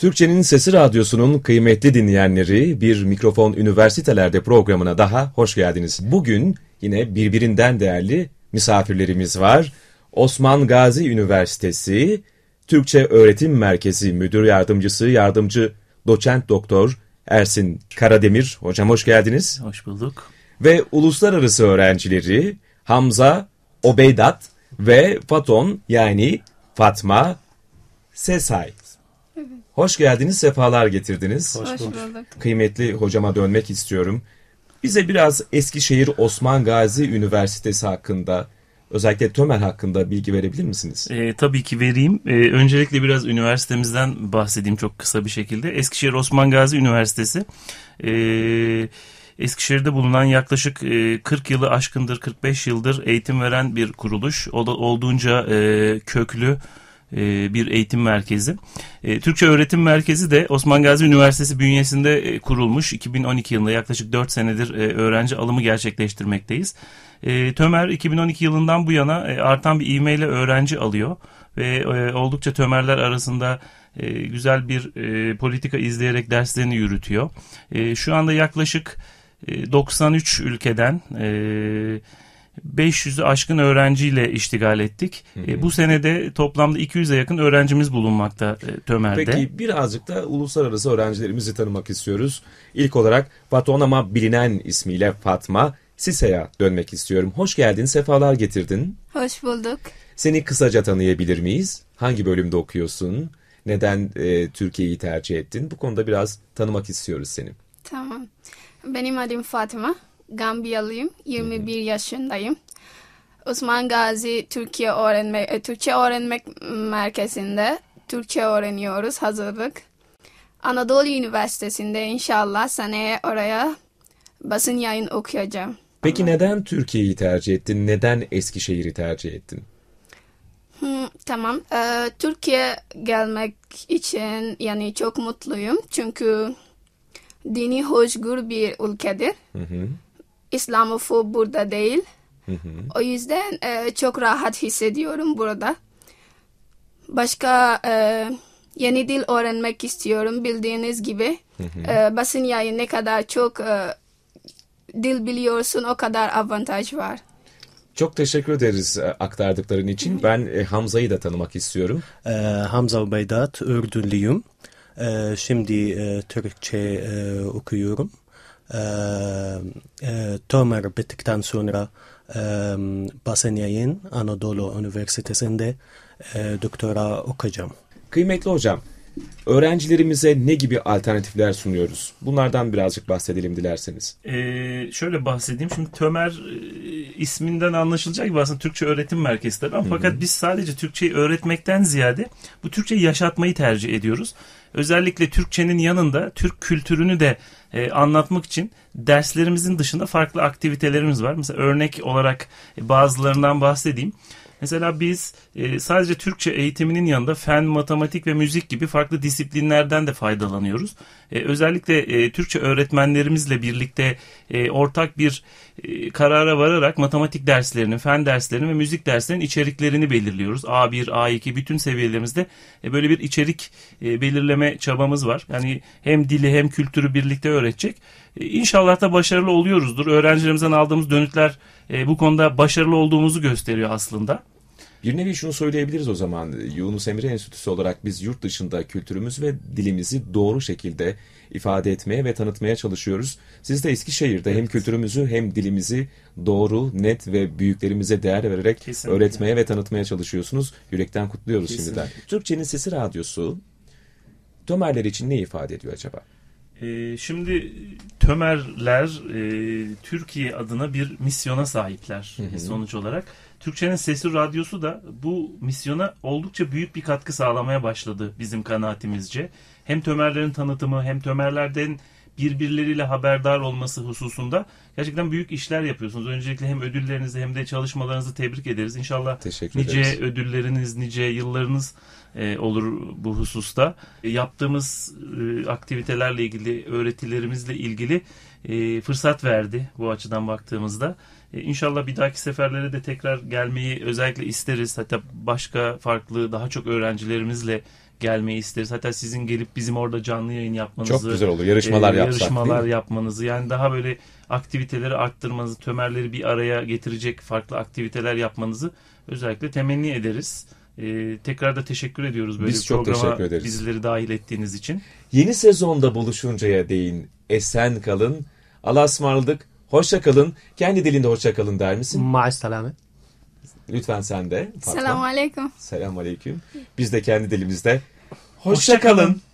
Türkçenin Sesi Radyosu'nun kıymetli dinleyenleri bir mikrofon üniversitelerde programına daha hoş geldiniz. Bugün yine birbirinden değerli misafirlerimiz var. Osman Gazi Üniversitesi Türkçe Öğretim Merkezi Müdür Yardımcısı Yardımcı Doçent Doktor Ersin Karademir. Hocam hoş geldiniz. Hoş bulduk. Ve uluslararası öğrencileri Hamza Obeydat ve Faton yani Fatma Sesay. Hoş geldiniz, sefalar getirdiniz. Hoş bulduk. Kıymetli hocama dönmek istiyorum. Bize biraz Eskişehir Osman Gazi Üniversitesi hakkında, özellikle Tömer hakkında bilgi verebilir misiniz? E, tabii ki vereyim. E, öncelikle biraz üniversitemizden bahsedeyim çok kısa bir şekilde. Eskişehir Osman Gazi Üniversitesi... E, Eskişehir'de bulunan yaklaşık 40 yılı aşkındır 45 yıldır eğitim veren bir kuruluş. O da olduğunca köklü, e, bir eğitim merkezi. E, Türkçe Öğretim Merkezi de Osman Gazi Üniversitesi bünyesinde e, kurulmuş. 2012 yılında yaklaşık 4 senedir öğrenci alımı gerçekleştirmekteyiz. Tömer 2012 yılından bu yana artan bir ivmeyle öğrenci alıyor ve oldukça Tömerler arasında güzel bir politika izleyerek derslerini yürütüyor. şu anda yaklaşık 93 ülkeden 500'ü aşkın öğrenciyle iştigal ettik. Hı hı. E, bu senede toplamda 200'e yakın öğrencimiz bulunmakta e, Tömer'de. Peki birazcık da uluslararası öğrencilerimizi tanımak istiyoruz. İlk olarak patron ama bilinen ismiyle Fatma Sise'ye dönmek istiyorum. Hoş geldin, sefalar getirdin. Hoş bulduk. Seni kısaca tanıyabilir miyiz? Hangi bölümde okuyorsun? Neden e, Türkiye'yi tercih ettin? Bu konuda biraz tanımak istiyoruz seni. Tamam. Benim adım Fatma. Gambiyalıyım. 21 yaşındayım. Osman Gazi Türkiye öğrenmek, e, Türkçe Öğrenmek Merkezi'nde Türkçe öğreniyoruz hazırlık. Anadolu Üniversitesi'nde inşallah seneye oraya basın yayın okuyacağım. Peki neden Türkiye'yi tercih ettin? Neden Eskişehir'i tercih ettin? Hmm, tamam. Ee, Türkiye gelmek için yani çok mutluyum. Çünkü dini hoşgör bir ülkedir. Hı hı. İslamofob burada değil. Hı hı. O yüzden e, çok rahat hissediyorum burada. Başka e, yeni dil öğrenmek istiyorum bildiğiniz gibi. Hı hı. E, basın yayın ne kadar çok e, dil biliyorsun o kadar avantaj var. Çok teşekkür ederiz e, aktardıkların için. Ben e, Hamza'yı da tanımak istiyorum. Ee, Hamza Beydat, Ürdünlüyüm. Ee, şimdi e, Türkçe e, okuyorum. Tömer bittikten sonra basın yayın Anadolu Üniversitesi'nde doktora okuyacağım. Kıymetli hocam, öğrencilerimize ne gibi alternatifler sunuyoruz? Bunlardan birazcık bahsedelim dilerseniz. Ee, şöyle bahsedeyim. Şimdi Tömer isminden anlaşılacak gibi aslında Türkçe öğretim merkezleri. ama fakat biz sadece Türkçeyi öğretmekten ziyade bu Türkçeyi yaşatmayı tercih ediyoruz. Özellikle Türkçenin yanında Türk kültürünü de e, anlatmak için derslerimizin dışında farklı aktivitelerimiz var. Mesela örnek olarak e, bazılarından bahsedeyim. Mesela biz e, sadece Türkçe eğitiminin yanında fen, matematik ve müzik gibi farklı disiplinlerden de faydalanıyoruz. E, özellikle e, Türkçe öğretmenlerimizle birlikte e, ortak bir e, karara vararak matematik derslerinin, fen derslerinin ve müzik derslerinin içeriklerini belirliyoruz. A1, A2 bütün seviyelerimizde e, böyle bir içerik e, belirleme çabamız var. Yani hem dili hem kültürü birlikte öğretecek. E, inşallah da başarılı oluyoruzdur. Öğrencilerimizden aldığımız dönütler e, bu konuda başarılı olduğumuzu gösteriyor aslında. Bir nevi şunu söyleyebiliriz o zaman. Yunus Emre Enstitüsü olarak biz yurt dışında kültürümüz ve dilimizi doğru şekilde ifade etmeye ve tanıtmaya çalışıyoruz. Siz de Eskişehir'de evet. hem kültürümüzü hem dilimizi doğru, net ve büyüklerimize değer vererek Kesinlikle. öğretmeye ve tanıtmaya çalışıyorsunuz. Yürekten kutluyoruz Kesinlikle. şimdiden. Türkçenin Sesi Radyosu Tömerler için ne ifade ediyor acaba? Ee, şimdi Tömerler e, Türkiye adına bir misyona sahipler sonuç olarak. Türkçenin Sesi Radyosu da bu misyona oldukça büyük bir katkı sağlamaya başladı bizim kanaatimizce. Hem Tömerlerin tanıtımı hem Tömerlerden birbirleriyle haberdar olması hususunda gerçekten büyük işler yapıyorsunuz. Öncelikle hem ödüllerinizi hem de çalışmalarınızı tebrik ederiz. İnşallah Teşekkür nice ederiz. ödülleriniz, nice yıllarınız e, olur bu hususta. E, yaptığımız e, aktivitelerle ilgili, öğretilerimizle ilgili fırsat verdi bu açıdan baktığımızda. E, inşallah bir dahaki seferlere de tekrar gelmeyi özellikle isteriz. Hatta başka farklı daha çok öğrencilerimizle gelmeyi isteriz. Hatta sizin gelip bizim orada canlı yayın yapmanızı. Çok güzel olur. Yarışmalar e, yapsak. Yarışmalar yapmanızı. Yani daha böyle aktiviteleri arttırmanızı, tömerleri bir araya getirecek farklı aktiviteler yapmanızı özellikle temenni ederiz. Ee, tekrar da teşekkür ediyoruz böyle Biz bir çok programa teşekkür ederiz. bizleri dahil ettiğiniz için. Yeni sezonda buluşuncaya değin. Esen kalın. Allah'a ısmarladık. Hoşçakalın. Kendi dilinde hoşçakalın der misin? Maaş selamı. Lütfen sen de. Fatma. Selamun aleyküm. Selamun aleyküm. Biz de kendi dilimizde hoşçakalın. Hoşça